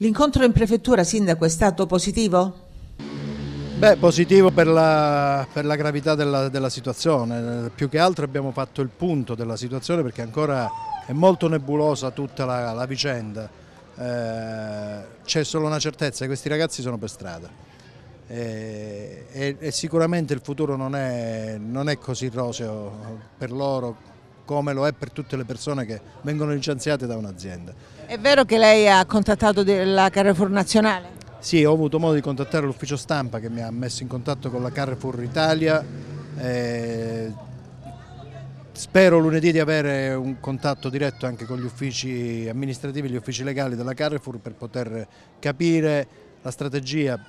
L'incontro in prefettura, Sindaco, è stato positivo? Beh, positivo per la, per la gravità della, della, situazione, più che altro abbiamo fatto il punto della situazione perché ancora è molto nebulosa tutta la, la vicenda, eh, c'è solo una certezza, questi ragazzi sono per strada eh, e, e, sicuramente il futuro non è, non è così roseo per loro come lo è per tutte le persone che vengono licenziate da un'azienda. È vero che lei ha contattato la Carrefour Nazionale? Sì, ho avuto modo di contattare l'ufficio stampa che mi ha messo in contatto con la Carrefour Italia. Eh, spero lunedì di avere un contatto diretto anche con gli uffici amministrativi e gli uffici legali della Carrefour per poter capire la strategia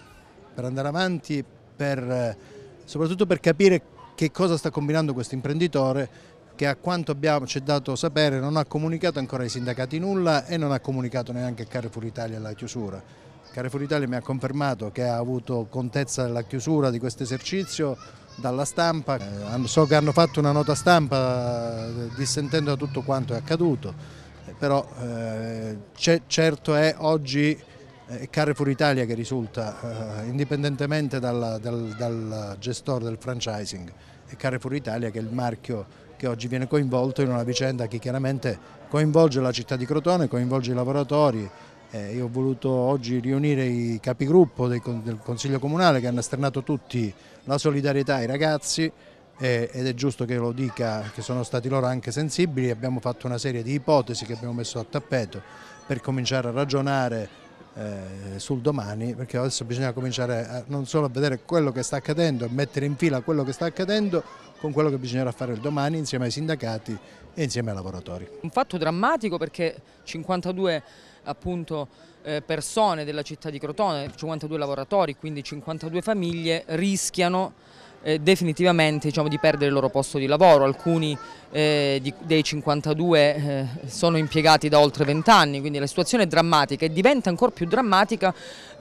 per andare avanti, per, soprattutto per capire che cosa sta combinando questo imprenditore che a quanto abbiamo, ci è dato sapere non ha comunicato ancora ai sindacati nulla e non ha comunicato neanche a Carrefour Italia la chiusura. Carrefour Italia mi ha confermato che ha avuto contezza della chiusura di questo esercizio dalla stampa, eh, so che hanno fatto una nota stampa eh, dissentendo da tutto quanto è accaduto, eh, però eh, certo è oggi Carrefour Italia che risulta, eh, indipendentemente dal, dal, dal gestore del franchising, è Carrefour Italia che è il marchio che oggi viene coinvolto in una vicenda che chiaramente coinvolge la città di Crotone, coinvolge i lavoratori. Eh, io ho voluto oggi riunire i capigruppo del Consiglio Comunale che hanno esternato tutti la solidarietà ai ragazzi eh, ed è giusto che lo dica che sono stati loro anche sensibili, abbiamo fatto una serie di ipotesi che abbiamo messo a tappeto per cominciare a ragionare eh, sul domani perché adesso bisogna cominciare a, non solo a vedere quello che sta accadendo e mettere in fila quello che sta accadendo con quello che bisognerà fare il domani insieme ai sindacati e insieme ai lavoratori. Un fatto drammatico perché 52 appunto, eh, persone della città di Crotone, 52 lavoratori, quindi 52 famiglie rischiano eh, definitivamente diciamo, di perdere il loro posto di lavoro, alcuni eh, di, dei 52 eh, sono impiegati da oltre 20 anni, quindi la situazione è drammatica e diventa ancora più drammatica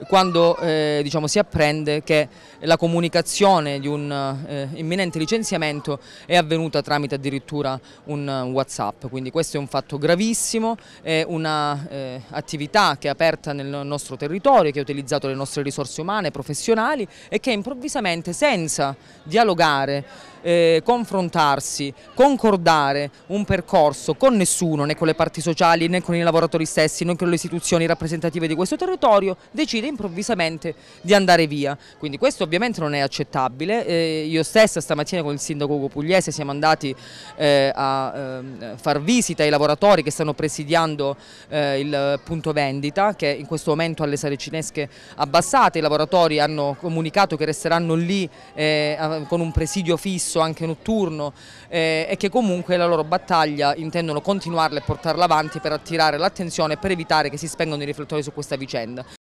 quando eh, diciamo, si apprende che la comunicazione di un eh, imminente licenziamento è avvenuta tramite addirittura un Whatsapp, quindi questo è un fatto gravissimo, è un'attività eh, che è aperta nel nostro territorio, che ha utilizzato le nostre risorse umane, professionali e che improvvisamente senza dialogare eh, confrontarsi, concordare un percorso con nessuno, né con le parti sociali, né con i lavoratori stessi, né con le istituzioni rappresentative di questo territorio, decide improvvisamente di andare via. Quindi questo ovviamente non è accettabile. Eh, io stessa stamattina con il sindaco Ugo Pugliese siamo andati eh, a ehm, far visita ai lavoratori che stanno presidiando eh, il punto vendita, che in questo momento ha le sale cinesche abbassate, i lavoratori hanno comunicato che resteranno lì eh, con un presidio fisso spesso anche notturno eh, e che comunque la loro battaglia intendono continuarla e portarla avanti per attirare l'attenzione e per evitare che si spengano i riflettori su questa vicenda.